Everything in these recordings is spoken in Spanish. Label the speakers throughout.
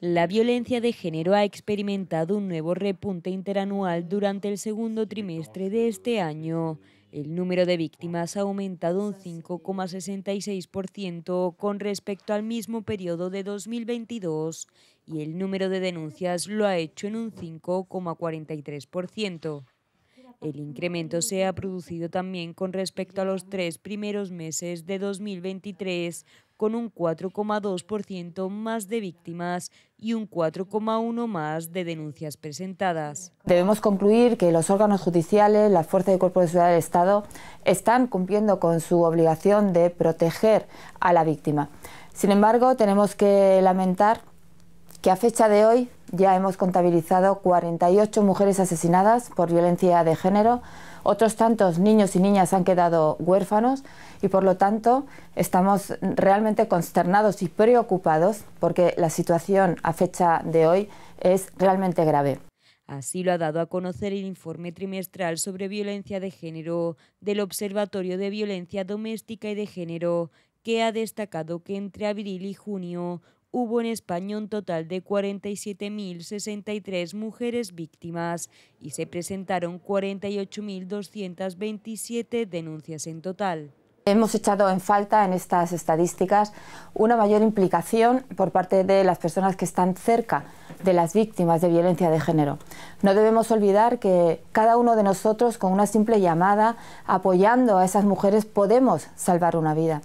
Speaker 1: La violencia de género ha experimentado un nuevo repunte interanual durante el segundo trimestre de este año. El número de víctimas ha aumentado un 5,66% con respecto al mismo periodo de 2022 y el número de denuncias lo ha hecho en un 5,43%. El incremento se ha producido también con respecto a los tres primeros meses de 2023, con un 4,2% más de víctimas y un 4,1% más de denuncias presentadas.
Speaker 2: Debemos concluir que los órganos judiciales, la fuerza de cuerpo de seguridad del Estado están cumpliendo con su obligación de proteger a la víctima. Sin embargo, tenemos que lamentar que a fecha de hoy ya hemos contabilizado 48 mujeres asesinadas por violencia de género, otros tantos niños y niñas han quedado huérfanos y por lo tanto estamos realmente consternados y preocupados porque la situación a fecha de hoy es realmente grave.
Speaker 1: Así lo ha dado a conocer el informe trimestral sobre violencia de género del Observatorio de Violencia Doméstica y de Género, que ha destacado que entre abril y junio hubo en España un total de 47.063 mujeres víctimas y se presentaron 48.227 denuncias en total.
Speaker 2: Hemos echado en falta en estas estadísticas una mayor implicación por parte de las personas que están cerca de las víctimas de violencia de género. No debemos olvidar que cada uno de nosotros con una simple llamada apoyando a esas mujeres podemos salvar una vida.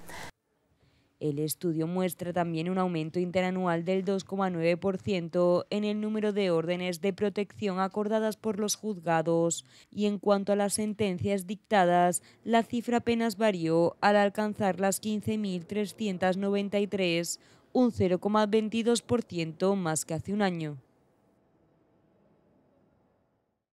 Speaker 1: El estudio muestra también un aumento interanual del 2,9% en el número de órdenes de protección acordadas por los juzgados y en cuanto a las sentencias dictadas, la cifra apenas varió al alcanzar las 15.393, un 0,22% más que hace un año.